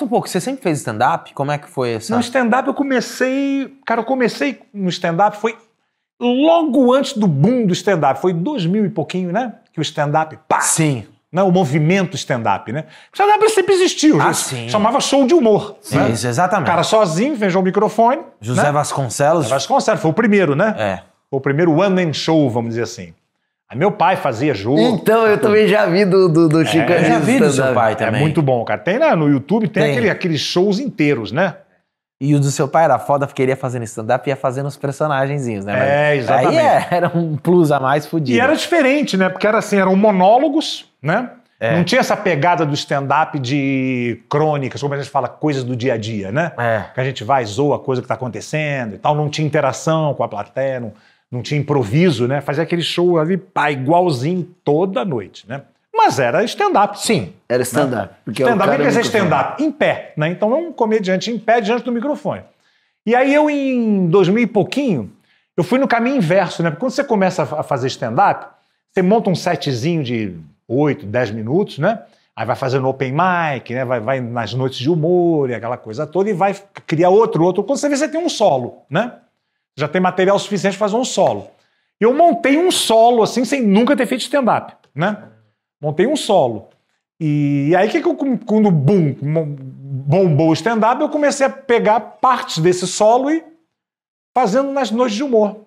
conta um pouco, você sempre fez stand-up? Como é que foi essa? No stand-up eu comecei. Cara, eu comecei no stand-up, foi logo antes do boom do stand-up. Foi 2000 e pouquinho, né? Que o stand-up, pá! Sim. Né, o movimento stand-up, né? O stand-up sempre existiu. Ah, sim. Chamava show de humor. Sim, né? isso, exatamente. O cara sozinho, fechou o microfone. José né? Vasconcelos. José Vasconcelos, foi o primeiro, né? É. Foi o primeiro one-man show, vamos dizer assim. Ah, meu pai fazia jogo. Então, eu também já vi do, do, do é, Chico. É, já vi do seu pai é também. É muito bom, cara. Tem né, no YouTube, tem, tem. Aquele, aqueles shows inteiros, né? E o do seu pai era foda porque ele ia fazendo stand-up e ia fazendo os personagenzinhos, né? Mas é, exatamente. Aí é, era um plus a mais fudido. E era diferente, né? Porque era assim, eram monólogos, né? É. Não tinha essa pegada do stand-up de crônicas, como a gente fala, coisas do dia a dia, né? É. Que a gente vai, zoa a coisa que tá acontecendo e tal. Não tinha interação com a plateia, não não tinha improviso, né? Fazia aquele show ali, pá, igualzinho toda noite, né? Mas era stand-up, sim. Era stand-up. Né? Stand-up, é o que é, é stand-up? Em pé, né? Então é um comediante em pé diante do microfone. E aí eu, em 2000 e pouquinho, eu fui no caminho inverso, né? Porque quando você começa a fazer stand-up, você monta um setzinho de 8, 10 minutos, né? Aí vai fazendo open mic, né? Vai, vai nas noites de humor e aquela coisa toda e vai criar outro, outro. Quando você vê, você tem um solo, né? Já tem material suficiente para fazer um solo. Eu montei um solo assim, sem nunca ter feito stand-up, né? Montei um solo. E aí que, que eu, quando boom, bombou o stand-up, eu comecei a pegar partes desse solo e fazendo nas noites de humor.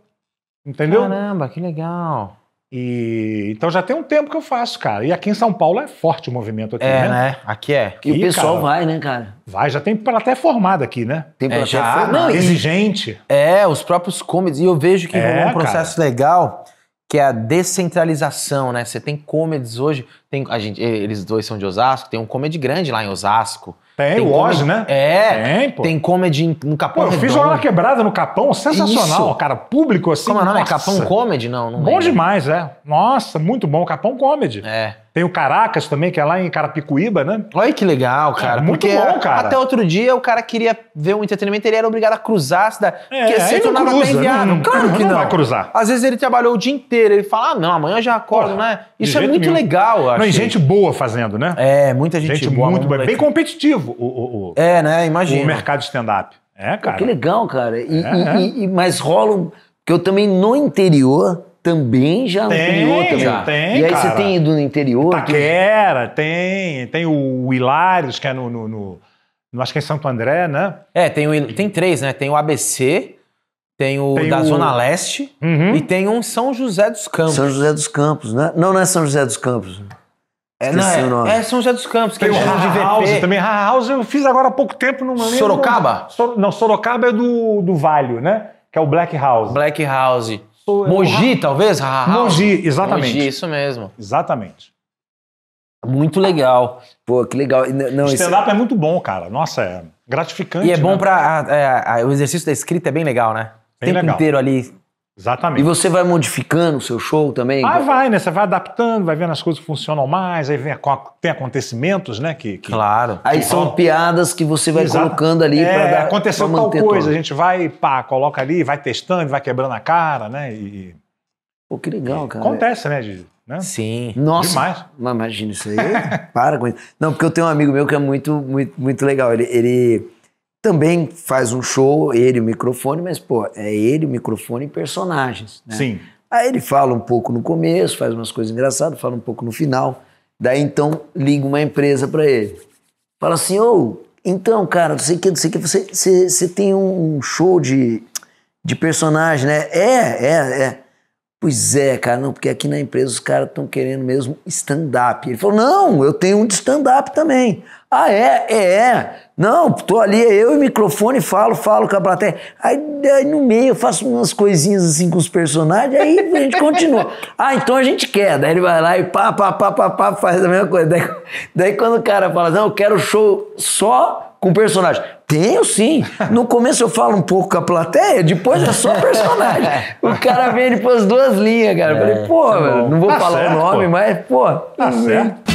Entendeu? Caramba, que legal. E, então já tem um tempo que eu faço, cara. E aqui em São Paulo é forte o movimento aqui, é, né? né? Aqui é. Aqui, e o pessoal cara, vai, né, cara? Vai, já tem até formado aqui, né? Tem é, já. Não, Exigente. é, os próprios comedies. E eu vejo que é, um processo cara. legal que é a descentralização, né? Você tem comedies hoje, tem a gente, eles dois são de Osasco, tem um comedy grande lá em Osasco. Tem, tem o Oz, né? É. Tem, pô. Tem comedy no Capão pô, eu Redondo. fiz uma hora quebrada no Capão, sensacional, Isso. cara. Público assim. Como não? É, é Capão Comedy? Não, não Bom lembro. demais, é. Nossa, muito bom. Capão Comedy. É. Tem o Caracas também, que é lá em Carapicuíba, né? Olha que legal, é, cara. É, muito bom, cara. Até outro dia o cara queria ver um entretenimento, ele era obrigado a cruzar se cidade. É, porque você tornava né? Não, claro que não. Não vai cruzar. Às vezes ele trabalhou o dia inteiro, ele fala, ah, não, amanhã eu já acordo, Porra, né? Isso é muito nenhum. legal, acho. Não, e gente boa fazendo, né? É, muita gente, gente boa. Muito boa. Bem competitivo vivo o, o, é, né? Imagina. o mercado stand-up. É, cara. Que legal, cara. E, é, e, e, mas rola. que eu também no interior também já tem, também. Já. Tem, e aí cara. você tem ido no interior? Taquera, que... tem. Tem o Hilários, que é no, no, no, no, Acho que é em Santo André, né? É, tem, o, tem três, né? Tem o ABC, tem o tem da o... Zona Leste uhum. e tem um São José dos Campos. São José dos Campos, né? Não, não é São José dos Campos. É, não, é, é, São José dos Campos, que Tem o chamam de VP. House também. House eu fiz agora há pouco tempo numa. Sorocaba? não, Sorocaba é do, do Vale, né? Que é o Black House. Black House. So, é Mogi, talvez? Ha Mogi, exatamente. Mogi, isso mesmo. Exatamente. Muito legal. Pô, que legal. Não, Stand-up isso... é muito bom, cara. Nossa, é gratificante. E é bom né? para é, O exercício da escrita é bem legal, né? Bem o tempo legal. inteiro ali Exatamente. E você vai modificando o seu show também? Ah, vai, né? Você vai adaptando, vai vendo as coisas que funcionam mais, aí vem, tem acontecimentos, né? Que, que claro. Aí são piadas que você vai Exato. colocando ali é, para dar. Aconteceu pra tal coisa, todo. a gente vai, pá, coloca ali, vai testando, vai quebrando a cara, né? E. Pô, que legal, cara. Acontece, né, Gigi? Né? Sim. Nossa. Demais. Mas imagina isso aí. para com isso. Não, porque eu tenho um amigo meu que é muito, muito, muito legal. Ele, ele também faz um show, ele o microfone, mas, pô, é ele o microfone e personagens, né? Sim. Aí ele fala um pouco no começo, faz umas coisas engraçadas, fala um pouco no final. Daí, então, liga uma empresa para ele. Fala assim, ô, então, cara, não sei o que, não sei o que, você, você, você tem um show de, de personagem, né? É, é, é. Pois é, cara, não, porque aqui na empresa os caras estão querendo mesmo stand-up. Ele falou: não, eu tenho um de stand-up também. Ah, é, é, é. Não, tô ali, é eu e microfone, falo, falo com a plateia. Aí, aí, no meio eu faço umas coisinhas assim com os personagens, aí a gente continua. Ah, então a gente quer. Daí ele vai lá e pá, pá, pá, pá, pá, faz a mesma coisa. Daí, daí quando o cara fala, não, eu quero show só com personagem. Tenho sim. No começo eu falo um pouco com a plateia, depois é só personagem. o cara vem depois duas linhas, cara. Eu falei, é. pô, tá não vou tá falar certo, o nome, pô. mas, pô. Tá né? certo.